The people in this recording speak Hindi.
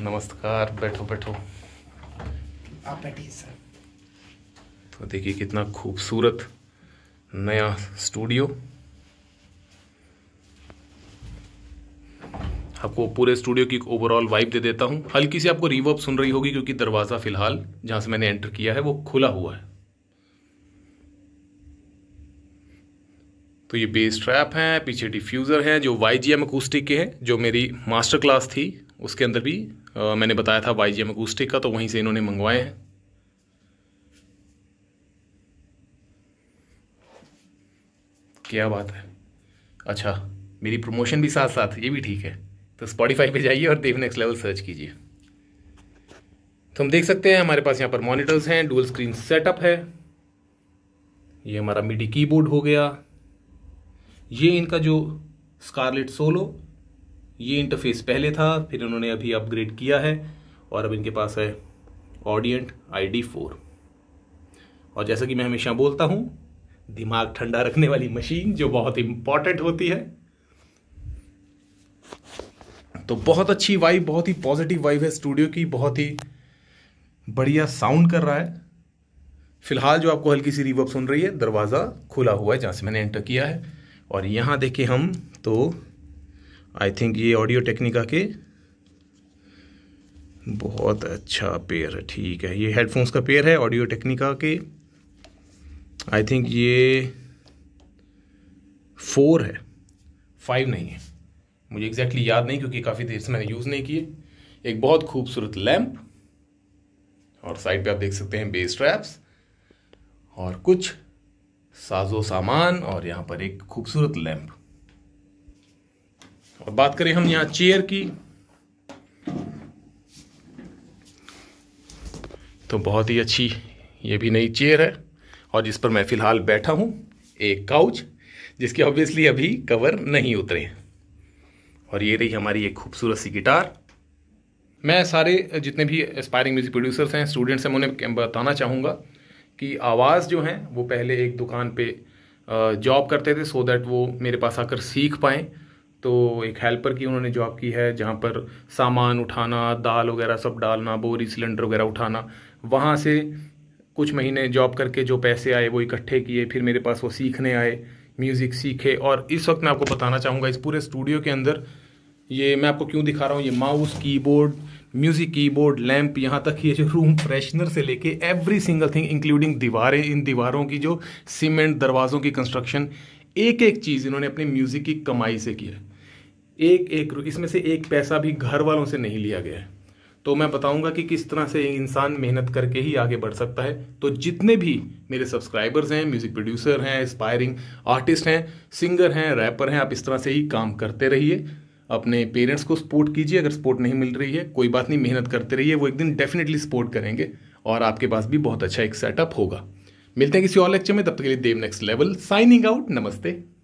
नमस्कार बैठो बैठो आप बैठिए सर तो देखिए कितना खूबसूरत नया स्टूडियो आपको पूरे स्टूडियो की ओवरऑल वाइब दे देता हूँ हल्की सी आपको रिवर्ब सुन रही होगी क्योंकि दरवाज़ा फ़िलहाल जहाँ से मैंने एंटर किया है वो खुला हुआ है तो ये बेस ट्रैप हैं पीछे डिफ्यूज़र हैं जो वाई जी एम के हैं जो मेरी मास्टर क्लास थी उसके अंदर भी मैंने बताया था वाई जी एम का तो वहीं से इन्होंने मंगवाए हैं क्या बात है अच्छा मेरी प्रमोशन भी साथ साथ ये भी ठीक है तो स्पॉटीफाई पे जाइए और देव नेक्स्ट लेवल सर्च कीजिए तो हम देख सकते हैं हमारे पास यहाँ पर मॉनिटर्स हैं डुअल स्क्रीन सेटअप है ये हमारा मिडी कीबोर्ड हो गया ये इनका जो स्कारलेट सोलो ये इंटरफेस पहले था फिर इन्होंने अभी अपग्रेड किया है और अब इनके पास है ऑडियंट आई डी फोर और जैसा कि मैं हमेशा बोलता हूँ दिमाग ठंडा रखने वाली मशीन जो बहुत इंपॉर्टेंट होती है तो बहुत अच्छी वाइब बहुत ही पॉजिटिव वाइब है स्टूडियो की बहुत ही बढ़िया साउंड कर रहा है फिलहाल जो आपको हल्की सी रिवर्ब सुन रही है दरवाज़ा खुला हुआ है जहाँ से मैंने एंटर किया है और यहाँ देखे हम तो आई थिंक ये ऑडियो टेक्निका के बहुत अच्छा पेयर है ठीक है ये हेडफोन्स का पेयर है ऑडियो टेक्निका के आई थिंक ये फोर है फाइव नहीं है मुझे एग्जैक्टली exactly याद नहीं क्योंकि काफ़ी देर से मैंने यूज़ नहीं किए एक बहुत खूबसूरत लैम्प और साइड पे आप देख सकते हैं बेस ट्रैप्स और कुछ साजो सामान और यहाँ पर एक खूबसूरत लैम्प और बात करें हम यहाँ चेयर की तो बहुत ही अच्छी ये भी नई चेयर है और जिस पर मैं फ़िलहाल बैठा हूं एक काउच जिसके ऑब्वियसली अभी कवर नहीं उतरे और ये रही हमारी एक खूबसूरत सी गिटार मैं सारे जितने भी एस्पायरिंग म्यूज़िक प्रोड्यूसर्स हैं स्टूडेंट्स हैं उन्हें बताना चाहूँगा कि आवाज़ जो है वो पहले एक दुकान पे जॉब करते थे सो दैट वो मेरे पास आकर सीख पाएँ तो एक हेल्पर की उन्होंने जॉब की है जहाँ पर सामान उठाना दाल वगैरह सब डालना बोरी सिलेंडर वगैरह उठाना वहाँ से कुछ महीने जॉब करके जो पैसे आए वो इकट्ठे किए फिर मेरे पास वो सीखने आए म्यूज़िक सीखे और इस वक्त मैं आपको बताना चाहूँगा इस पूरे स्टूडियो के अंदर ये मैं आपको क्यों दिखा रहा हूँ ये mouse keyboard music keyboard lamp यहाँ तक ये जो रूम फ्रेशनर से लेके एवरी सिंगल थिंग इंक्लूडिंग दीवारें इन दीवारों की जो सीमेंट दरवाज़ों की कंस्ट्रक्शन एक एक चीज़ इन्होंने अपने म्यूज़िक की कमाई से किया है एक एक इसमें से एक पैसा भी घर वालों से नहीं लिया गया है तो मैं बताऊंगा कि किस तरह से इंसान मेहनत करके ही आगे बढ़ सकता है तो जितने भी मेरे सब्सक्राइबर्स हैं म्यूज़िक प्रोड्यूसर हैं इंस्पायरिंग आर्टिस्ट हैं सिंगर हैं रैपर हैं आप इस तरह से ही काम करते रहिए अपने पेरेंट्स को सपोर्ट कीजिए अगर सपोर्ट नहीं मिल रही है कोई बात नहीं मेहनत करते रहिए वो एक दिन डेफिनेटली सपोर्ट करेंगे और आपके पास भी बहुत अच्छा एक सेटअप होगा मिलते हैं किसी और लेक्चर में तब तक के लिए Dev next level signing out नमस्ते